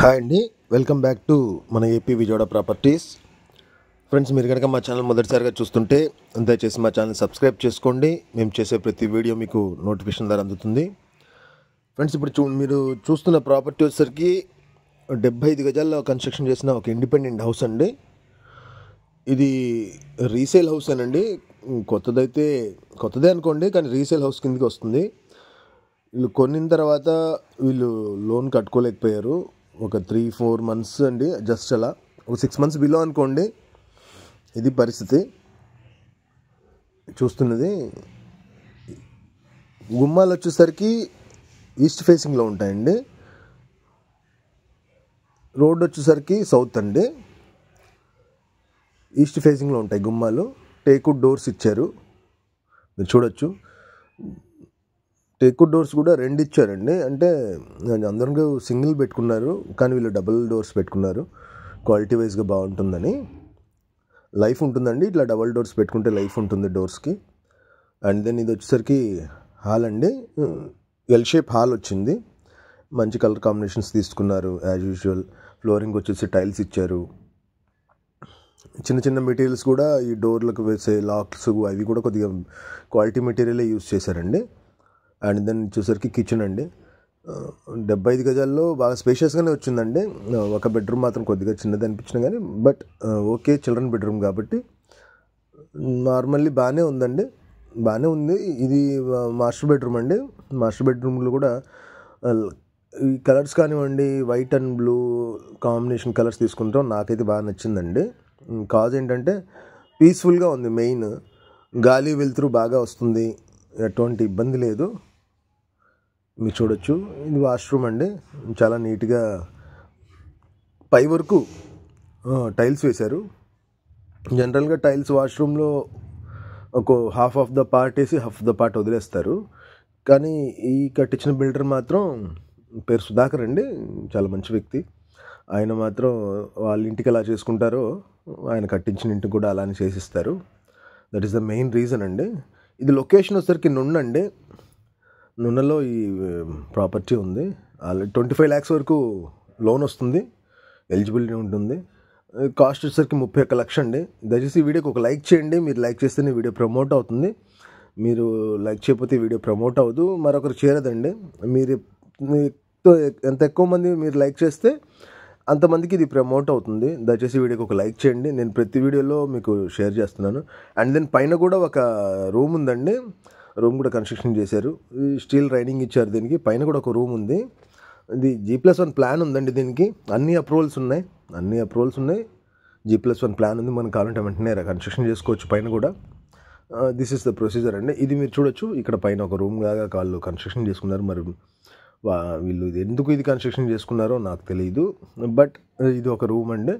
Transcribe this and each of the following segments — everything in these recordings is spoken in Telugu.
హాయ్ అండి వెల్కమ్ బ్యాక్ టు మన ఏపీ విజయవాడ ప్రాపర్టీస్ ఫ్రెండ్స్ మీరు కనుక మా ఛానల్ మొదటిసారిగా చూస్తుంటే దయచేసి మా ఛానల్ సబ్స్క్రైబ్ చేసుకోండి మేము చేసే ప్రతి వీడియో మీకు నోటిఫికేషన్ ద్వారా అందుతుంది ఫ్రెండ్స్ ఇప్పుడు చూ మీరు చూస్తున్న ప్రాపర్టీ వచ్చేసరికి డెబ్బై ఐదు గజాల్లో కన్స్ట్రక్షన్ చేసిన ఒక ఇండిపెండెంట్ హౌస్ అండి ఇది రీసేల్ హౌస్ అండి కొత్తదైతే కొత్తదే అనుకోండి కానీ రీసేల్ హౌస్ కిందకి వస్తుంది వీళ్ళు కొనిన తర్వాత వీళ్ళు లోన్ కట్టుకోలేకపోయారు ఒక త్రీ ఫోర్ మంత్స్ అండి జస్ట్ అలా ఒక సిక్స్ మంత్స్ బిలో అనుకోండి ఇది పరిస్థితి చూస్తున్నది గుమ్మాలు వచ్చేసరికి ఈస్ట్ ఫేసింగ్లో ఉంటాయండి రోడ్ వచ్చేసరికి సౌత్ అండి ఈస్ట్ ఫేసింగ్లో ఉంటాయి గుమ్మాలు టేకుడ్ డోర్స్ ఇచ్చారు మీరు చూడొచ్చు టేక్వుడ్ డోర్స్ కూడా రెండు ఇచ్చారండి అంటే అందరూ సింగిల్ పెట్టుకున్నారు కానీ వీళ్ళు డబుల్ డోర్స్ పెట్టుకున్నారు క్వాలిటీ వైజ్గా బాగుంటుందని లైఫ్ ఉంటుందండి ఇట్లా డబల్ డోర్స్ పెట్టుకుంటే లైఫ్ ఉంటుంది డోర్స్కి అండ్ దెన్ ఇది వచ్చేసరికి హాల్ అండి ఎల్ షేప్ హాల్ వచ్చింది మంచి కలర్ కాంబినేషన్స్ తీసుకున్నారు యాజ్ యూజువల్ ఫ్లోరింగ్ వచ్చేసి టైల్స్ ఇచ్చారు చిన్న చిన్న మెటీరియల్స్ కూడా ఈ డోర్లకు వేసే లాక్స్ అవి కూడా కొద్దిగా క్వాలిటీ మెటీరియలే యూస్ చేశారండి అండ్ దెన్ చూసేసరికి కిచెన్ అండి డెబ్బై ఐదు గజాల్లో బాగా స్పేషియస్గానే వచ్చిందండి ఒక బెడ్రూమ్ మాత్రం కొద్దిగా చిన్నది అనిపించిన కానీ బట్ ఓకే చిల్డ్రన్ బెడ్రూమ్ కాబట్టి నార్మల్లీ బాగానే ఉందండి బాగానే ఉంది ఇది మాస్టర్ బెడ్రూమ్ అండి మాస్టర్ బెడ్రూమ్లో కూడా ఈ కలర్స్ కానివ్వండి white and blue combination colours తీసుకుంటాం నాకైతే బాగా నచ్చిందండి కాజ్ ఏంటంటే పీస్ఫుల్గా ఉంది మెయిన్ గాలి వెలుతురు బాగా వస్తుంది ఎటువంటి ఇబ్బంది లేదు మీరు చూడొచ్చు ఇది వాష్రూమ్ అండి చాలా నీట్గా పై వరకు టైల్స్ వేశారు జనరల్గా టైల్స్ వాష్రూమ్లో ఒక హాఫ్ ఆఫ్ ద పార్ట్ వేసి హాఫ్ ద పార్ట్ వదిలేస్తారు కానీ ఈ కట్టించిన బిల్డర్ మాత్రం పేరు సుధాకర్ అండి చాలా మంచి వ్యక్తి ఆయన మాత్రం వాళ్ళ ఇంటికి ఎలా చేసుకుంటారో ఆయన కట్టించిన ఇంటికి కూడా అలానే చేసిస్తారు that is the main reason అండి ఇది లొకేషన్ వచ్చరికి నుండి నూనెలో ఈ ప్రాపర్టీ ఉంది ట్వంటీ ఫైవ్ ల్యాక్స్ వరకు లోన్ వస్తుంది ఎలిజిబిలిటీ ఉంటుంది కాస్ట్ వచ్చేసరికి ముప్పై ఒక్క లక్ష అండి దయచేసి వీడియోకి ఒక లైక్ చేయండి మీరు లైక్ చేస్తేనే వీడియో ప్రమోట్ అవుతుంది మీరు లైక్ చేయకపోతే వీడియో ప్రమోట్ అవ్వదు మరొకరు చేరదండి మీరు ఎంత ఎక్కువ మంది మీరు లైక్ చేస్తే అంతమందికి ఇది ప్రమోట్ అవుతుంది దయచేసి వీడియోకి ఒక లైక్ చేయండి నేను ప్రతి వీడియోలో మీకు షేర్ చేస్తున్నాను అండ్ దెన్ పైన కూడా ఒక రూమ్ ఉందండి రూమ్ కూడా కన్స్ట్రక్షన్ చేశారు స్టీల్ రైనింగ్ ఇచ్చారు దీనికి పైన కూడా ఒక రూమ్ ఉంది ఇది జీ ప్లస్ వన్ ప్లాన్ ఉందండి దీనికి అన్ని అప్రూవల్స్ ఉన్నాయి అన్ని అప్రూవల్స్ ఉన్నాయి జీ ప్లస్ వన్ ప్లాన్ ఉంది మనకు కావాలంటే వెంటనే కన్స్ట్రక్షన్ చేసుకోవచ్చు పైన కూడా దిస్ ఇస్ ద ప్రొసీజర్ అండి ఇది మీరు చూడొచ్చు ఇక్కడ పైన ఒక రూమ్ లాగా వాళ్ళు కన్స్ట్రక్షన్ చేసుకున్నారు మరి వీళ్ళు ఇది ఎందుకు ఇది కన్స్ట్రక్షన్ చేసుకున్నారో నాకు తెలియదు బట్ ఇది ఒక రూమ్ అండి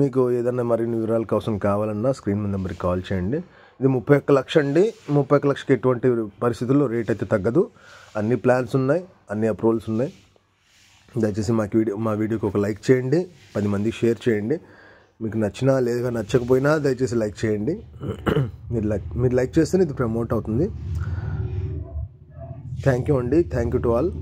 మీకు ఏదైనా మరిన్ని వివరాలు కోసం కావాలన్నా స్క్రీన్ నెంబర్కి కాల్ చేయండి ఇది ముప్పై ఒక్క లక్ష అండి ముప్పై ఒక్క లక్షకి ఎటువంటి పరిస్థితుల్లో రేట్ అయితే తగ్గదు అన్ని ప్లాన్స్ ఉన్నాయి అన్ని అప్రూవల్స్ ఉన్నాయి దయచేసి మాకు వీడియో మా వీడియోకి ఒక లైక్ చేయండి పది మందికి షేర్ చేయండి మీకు నచ్చినా లేదా నచ్చకపోయినా దయచేసి లైక్ చేయండి మీరు లైక్ మీరు లైక్ చేస్తేనే ఇది ప్రమోట్ అవుతుంది థ్యాంక్ యూ అండి థ్యాంక్ యూ టు ఆల్